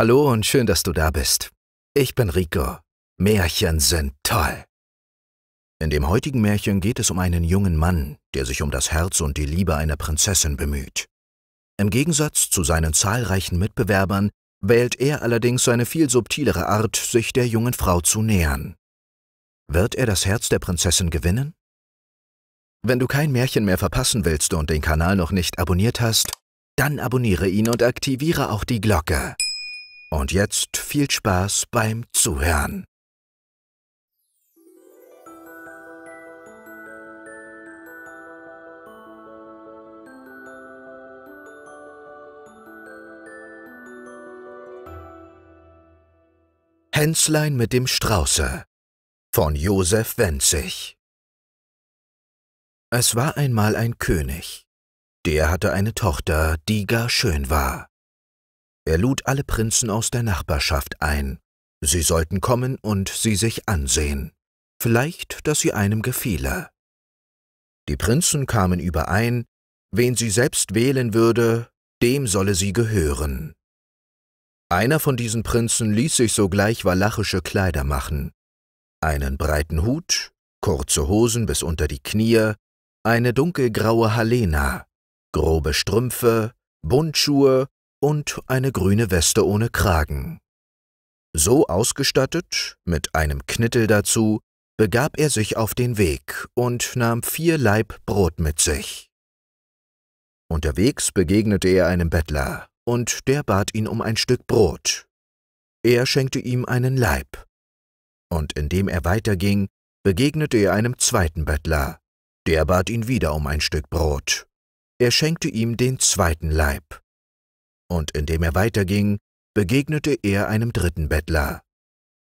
Hallo und schön, dass du da bist. Ich bin Rico. Märchen sind toll. In dem heutigen Märchen geht es um einen jungen Mann, der sich um das Herz und die Liebe einer Prinzessin bemüht. Im Gegensatz zu seinen zahlreichen Mitbewerbern wählt er allerdings eine viel subtilere Art, sich der jungen Frau zu nähern. Wird er das Herz der Prinzessin gewinnen? Wenn du kein Märchen mehr verpassen willst und den Kanal noch nicht abonniert hast, dann abonniere ihn und aktiviere auch die Glocke. Und jetzt viel Spaß beim Zuhören. Hänzlein mit dem Strauße von Josef Wenzig Es war einmal ein König, der hatte eine Tochter, die gar schön war. Er lud alle Prinzen aus der Nachbarschaft ein. Sie sollten kommen und sie sich ansehen. Vielleicht, dass sie einem gefiele. Die Prinzen kamen überein, wen sie selbst wählen würde, dem solle sie gehören. Einer von diesen Prinzen ließ sich sogleich walachische Kleider machen, einen breiten Hut, kurze Hosen bis unter die Knie, eine dunkelgraue Halena, grobe Strümpfe, Buntschuhe und eine grüne Weste ohne Kragen. So ausgestattet, mit einem Knittel dazu, begab er sich auf den Weg und nahm vier Laib Brot mit sich. Unterwegs begegnete er einem Bettler, und der bat ihn um ein Stück Brot. Er schenkte ihm einen Laib. Und indem er weiterging, begegnete er einem zweiten Bettler, der bat ihn wieder um ein Stück Brot. Er schenkte ihm den zweiten Leib und indem er weiterging, begegnete er einem dritten Bettler.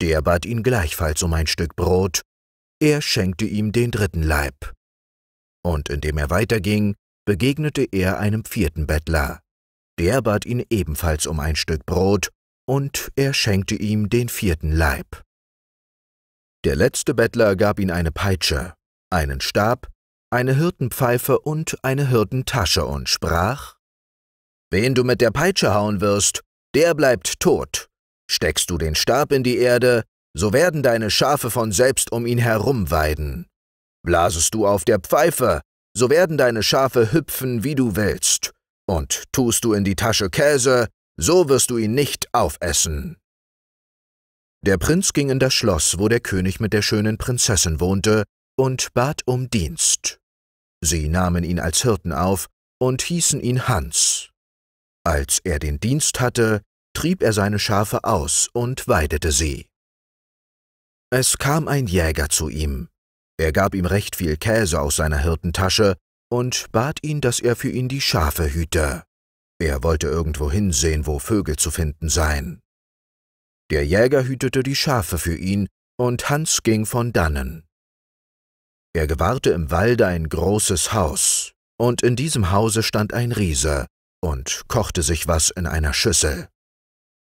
Der bat ihn gleichfalls um ein Stück Brot, er schenkte ihm den dritten Leib. Und indem er weiterging, begegnete er einem vierten Bettler. Der bat ihn ebenfalls um ein Stück Brot, und er schenkte ihm den vierten Leib. Der letzte Bettler gab ihm eine Peitsche, einen Stab, eine Hirtenpfeife und eine Hirtentasche und sprach Wen du mit der Peitsche hauen wirst, der bleibt tot. Steckst du den Stab in die Erde, so werden deine Schafe von selbst um ihn herum weiden. Blasest du auf der Pfeife, so werden deine Schafe hüpfen, wie du willst. Und tust du in die Tasche Käse, so wirst du ihn nicht aufessen. Der Prinz ging in das Schloss, wo der König mit der schönen Prinzessin wohnte, und bat um Dienst. Sie nahmen ihn als Hirten auf und hießen ihn Hans. Als er den Dienst hatte, trieb er seine Schafe aus und weidete sie. Es kam ein Jäger zu ihm. Er gab ihm recht viel Käse aus seiner Hirtentasche und bat ihn, dass er für ihn die Schafe hüte. Er wollte irgendwo hinsehen, wo Vögel zu finden seien. Der Jäger hütete die Schafe für ihn, und Hans ging von dannen. Er gewahrte im Walde ein großes Haus, und in diesem Hause stand ein Riese, und kochte sich was in einer Schüssel.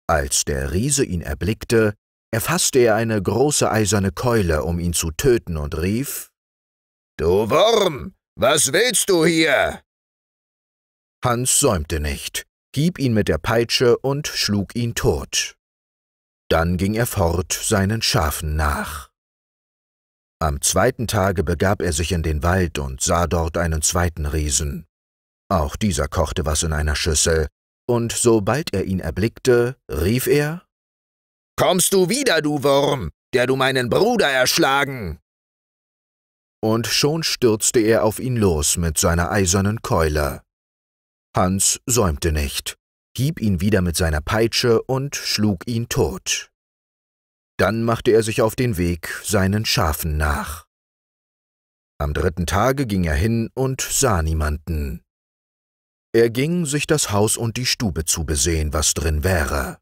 Als der Riese ihn erblickte, erfasste er eine große eiserne Keule, um ihn zu töten, und rief Du Wurm, was willst du hier? Hans säumte nicht, hieb ihn mit der Peitsche und schlug ihn tot. Dann ging er fort seinen Schafen nach. Am zweiten Tage begab er sich in den Wald und sah dort einen zweiten Riesen. Auch dieser kochte was in einer Schüssel, und sobald er ihn erblickte, rief er Kommst du wieder, du Wurm, der du meinen Bruder erschlagen! Und schon stürzte er auf ihn los mit seiner eisernen Keule. Hans säumte nicht, hieb ihn wieder mit seiner Peitsche und schlug ihn tot. Dann machte er sich auf den Weg seinen Schafen nach. Am dritten Tage ging er hin und sah niemanden. Er ging, sich das Haus und die Stube zu besehen, was drin wäre.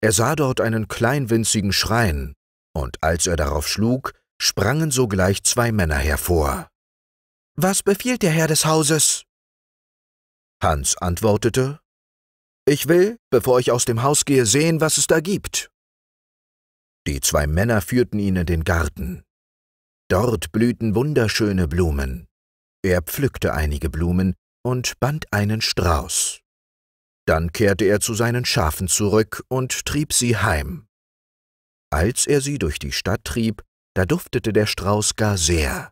Er sah dort einen kleinwinzigen Schrein, und als er darauf schlug, sprangen sogleich zwei Männer hervor. Was befiehlt der Herr des Hauses? Hans antwortete, Ich will, bevor ich aus dem Haus gehe, sehen, was es da gibt. Die zwei Männer führten ihn in den Garten. Dort blühten wunderschöne Blumen. Er pflückte einige Blumen, und band einen Strauß. Dann kehrte er zu seinen Schafen zurück und trieb sie heim. Als er sie durch die Stadt trieb, da duftete der Strauß gar sehr.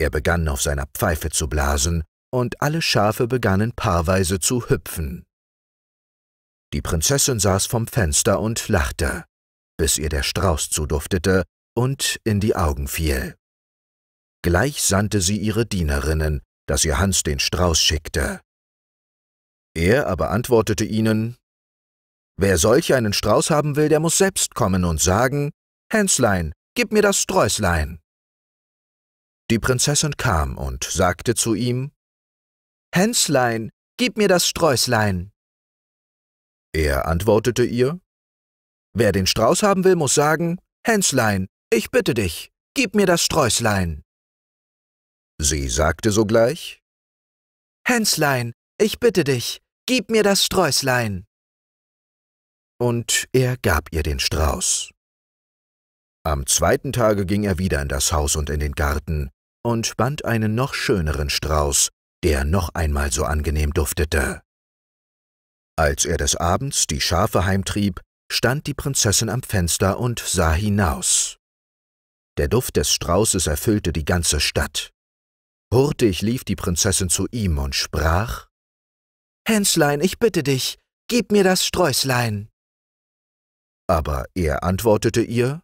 Er begann auf seiner Pfeife zu blasen, und alle Schafe begannen paarweise zu hüpfen. Die Prinzessin saß vom Fenster und lachte, bis ihr der Strauß zuduftete und in die Augen fiel. Gleich sandte sie ihre Dienerinnen, dass ihr Hans den Strauß schickte. Er aber antwortete ihnen, Wer solch einen Strauß haben will, der muss selbst kommen und sagen, Hänslein, gib mir das Sträußlein. Die Prinzessin kam und sagte zu ihm, Hänslein, gib mir das Sträußlein. Er antwortete ihr, Wer den Strauß haben will, muss sagen, Hänslein, ich bitte dich, gib mir das Sträußlein. Sie sagte sogleich Hänslein, ich bitte dich, gib mir das Sträußlein. Und er gab ihr den Strauß. Am zweiten Tage ging er wieder in das Haus und in den Garten und band einen noch schöneren Strauß, der noch einmal so angenehm duftete. Als er des Abends die Schafe heimtrieb, stand die Prinzessin am Fenster und sah hinaus. Der Duft des Straußes erfüllte die ganze Stadt. Hurtig lief die Prinzessin zu ihm und sprach Hänslein, ich bitte dich, gib mir das Sträußlein. Aber er antwortete ihr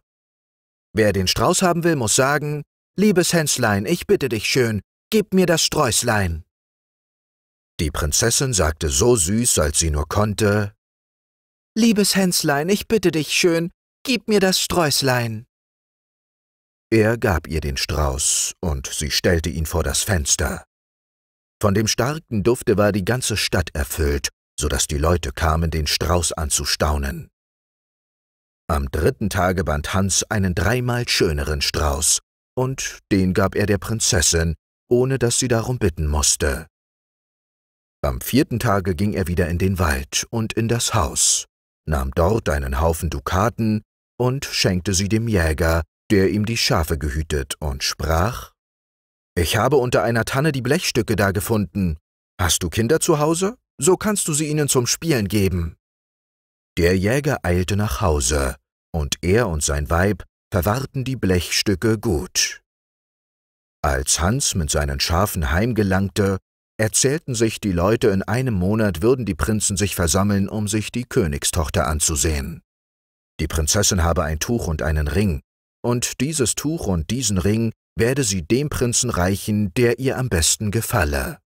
Wer den Strauß haben will, muß sagen, Liebes Hänslein, ich bitte dich schön, gib mir das Sträußlein. Die Prinzessin sagte so süß, als sie nur konnte Liebes Hänslein, ich bitte dich schön, gib mir das Sträußlein. Er gab ihr den Strauß, und sie stellte ihn vor das Fenster. Von dem starken Dufte war die ganze Stadt erfüllt, so dass die Leute kamen, den Strauß anzustaunen. Am dritten Tage band Hans einen dreimal schöneren Strauß, und den gab er der Prinzessin, ohne dass sie darum bitten musste. Am vierten Tage ging er wieder in den Wald und in das Haus, nahm dort einen Haufen Dukaten und schenkte sie dem Jäger, der ihm die Schafe gehütet, und sprach, Ich habe unter einer Tanne die Blechstücke da gefunden. Hast du Kinder zu Hause? So kannst du sie ihnen zum Spielen geben. Der Jäger eilte nach Hause, und er und sein Weib verwahrten die Blechstücke gut. Als Hans mit seinen Schafen heimgelangte, erzählten sich die Leute, in einem Monat würden die Prinzen sich versammeln, um sich die Königstochter anzusehen. Die Prinzessin habe ein Tuch und einen Ring, und dieses Tuch und diesen Ring werde sie dem Prinzen reichen, der ihr am besten gefalle.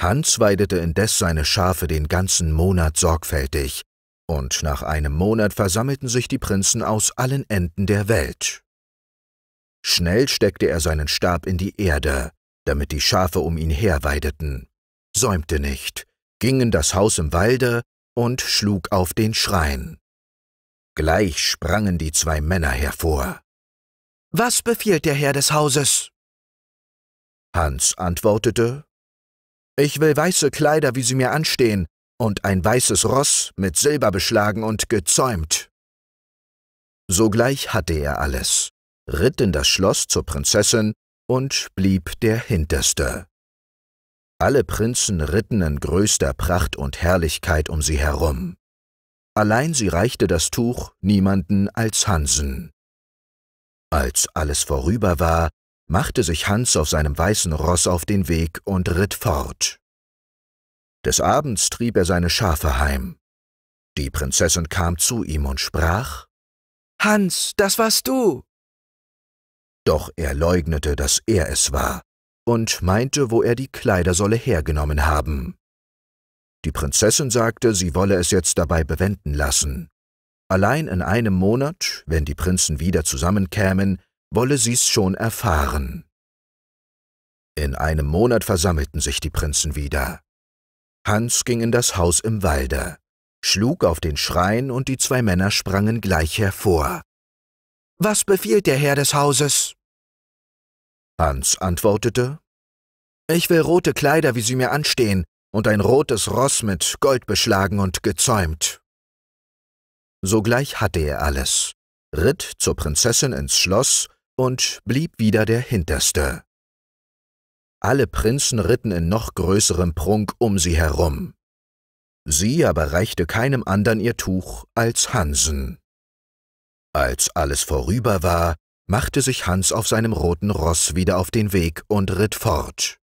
Hans weidete indes seine Schafe den ganzen Monat sorgfältig, und nach einem Monat versammelten sich die Prinzen aus allen Enden der Welt. Schnell steckte er seinen Stab in die Erde, damit die Schafe um ihn her weideten, säumte nicht, ging in das Haus im Walde und schlug auf den Schrein. Gleich sprangen die zwei Männer hervor. Was befiehlt der Herr des Hauses? Hans antwortete, Ich will weiße Kleider, wie sie mir anstehen, und ein weißes Ross mit Silber beschlagen und gezäumt. Sogleich hatte er alles, ritt in das Schloss zur Prinzessin und blieb der Hinterste. Alle Prinzen ritten in größter Pracht und Herrlichkeit um sie herum. Allein sie reichte das Tuch niemanden als Hansen. Als alles vorüber war, machte sich Hans auf seinem weißen Ross auf den Weg und ritt fort. Des Abends trieb er seine Schafe heim. Die Prinzessin kam zu ihm und sprach Hans, das warst du. Doch er leugnete, dass er es war, und meinte, wo er die Kleider solle hergenommen haben. Die Prinzessin sagte, sie wolle es jetzt dabei bewenden lassen. Allein in einem Monat, wenn die Prinzen wieder zusammenkämen, wolle sie's schon erfahren. In einem Monat versammelten sich die Prinzen wieder. Hans ging in das Haus im Walde, schlug auf den Schrein und die zwei Männer sprangen gleich hervor. Was befiehlt der Herr des Hauses? Hans antwortete, Ich will rote Kleider, wie sie mir anstehen, und ein rotes Ross mit Gold beschlagen und gezäumt. Sogleich hatte er alles, ritt zur Prinzessin ins Schloss und blieb wieder der Hinterste. Alle Prinzen ritten in noch größerem Prunk um sie herum. Sie aber reichte keinem andern ihr Tuch als Hansen. Als alles vorüber war, machte sich Hans auf seinem roten Ross wieder auf den Weg und ritt fort.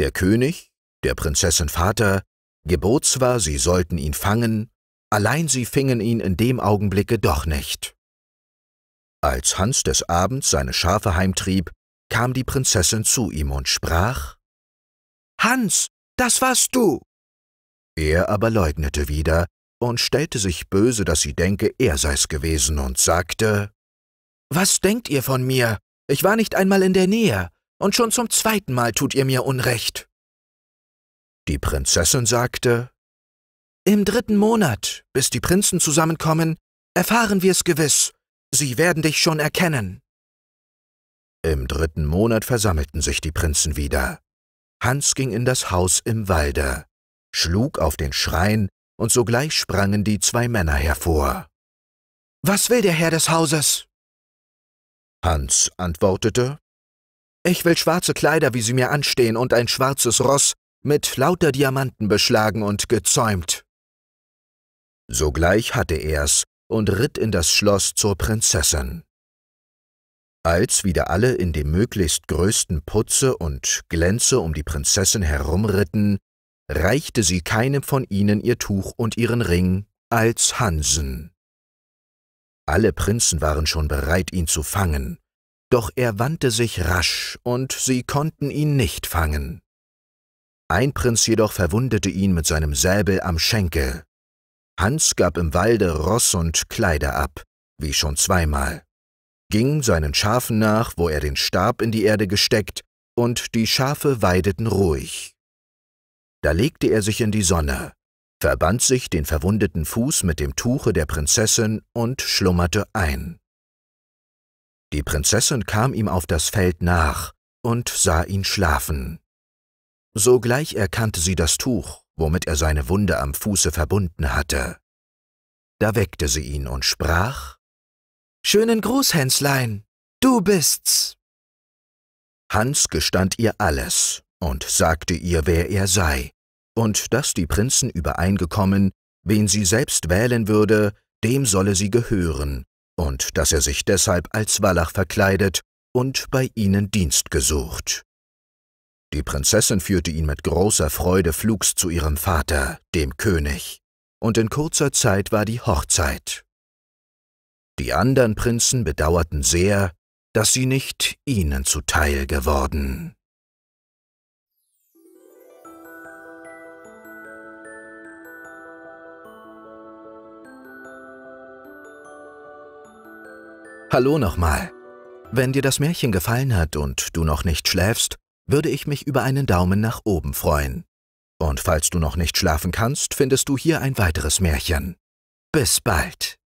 Der König der Prinzessin Vater, gebot zwar, sie sollten ihn fangen, allein sie fingen ihn in dem Augenblicke doch nicht. Als Hans des Abends seine Schafe heimtrieb, kam die Prinzessin zu ihm und sprach Hans, das warst du. Er aber leugnete wieder und stellte sich böse, dass sie denke, er sei's gewesen, und sagte Was denkt ihr von mir? Ich war nicht einmal in der Nähe, und schon zum zweiten Mal tut ihr mir Unrecht. Die Prinzessin sagte, Im dritten Monat, bis die Prinzen zusammenkommen, erfahren wir es gewiss, sie werden dich schon erkennen. Im dritten Monat versammelten sich die Prinzen wieder. Hans ging in das Haus im Walde, schlug auf den Schrein, und sogleich sprangen die zwei Männer hervor. Was will der Herr des Hauses? Hans antwortete, Ich will schwarze Kleider, wie sie mir anstehen, und ein schwarzes Ross, mit lauter Diamanten beschlagen und gezäumt. Sogleich hatte er's und ritt in das Schloss zur Prinzessin. Als wieder alle in dem möglichst größten Putze und Glänze um die Prinzessin herumritten, reichte sie keinem von ihnen ihr Tuch und ihren Ring als Hansen. Alle Prinzen waren schon bereit, ihn zu fangen, doch er wandte sich rasch, und sie konnten ihn nicht fangen. Ein Prinz jedoch verwundete ihn mit seinem Säbel am Schenkel. Hans gab im Walde Ross und Kleider ab, wie schon zweimal, ging seinen Schafen nach, wo er den Stab in die Erde gesteckt, und die Schafe weideten ruhig. Da legte er sich in die Sonne, verband sich den verwundeten Fuß mit dem Tuche der Prinzessin und schlummerte ein. Die Prinzessin kam ihm auf das Feld nach und sah ihn schlafen. Sogleich erkannte sie das Tuch, womit er seine Wunde am Fuße verbunden hatte. Da weckte sie ihn und sprach Schönen Gruß, Hänslein, du bist's. Hans gestand ihr alles und sagte ihr, wer er sei, und dass die Prinzen übereingekommen, wen sie selbst wählen würde, dem solle sie gehören, und dass er sich deshalb als Wallach verkleidet und bei ihnen Dienst gesucht. Die Prinzessin führte ihn mit großer Freude flugs zu ihrem Vater, dem König, und in kurzer Zeit war die Hochzeit. Die anderen Prinzen bedauerten sehr, dass sie nicht ihnen zuteil geworden. Hallo nochmal. Wenn dir das Märchen gefallen hat und du noch nicht schläfst, würde ich mich über einen Daumen nach oben freuen. Und falls du noch nicht schlafen kannst, findest du hier ein weiteres Märchen. Bis bald.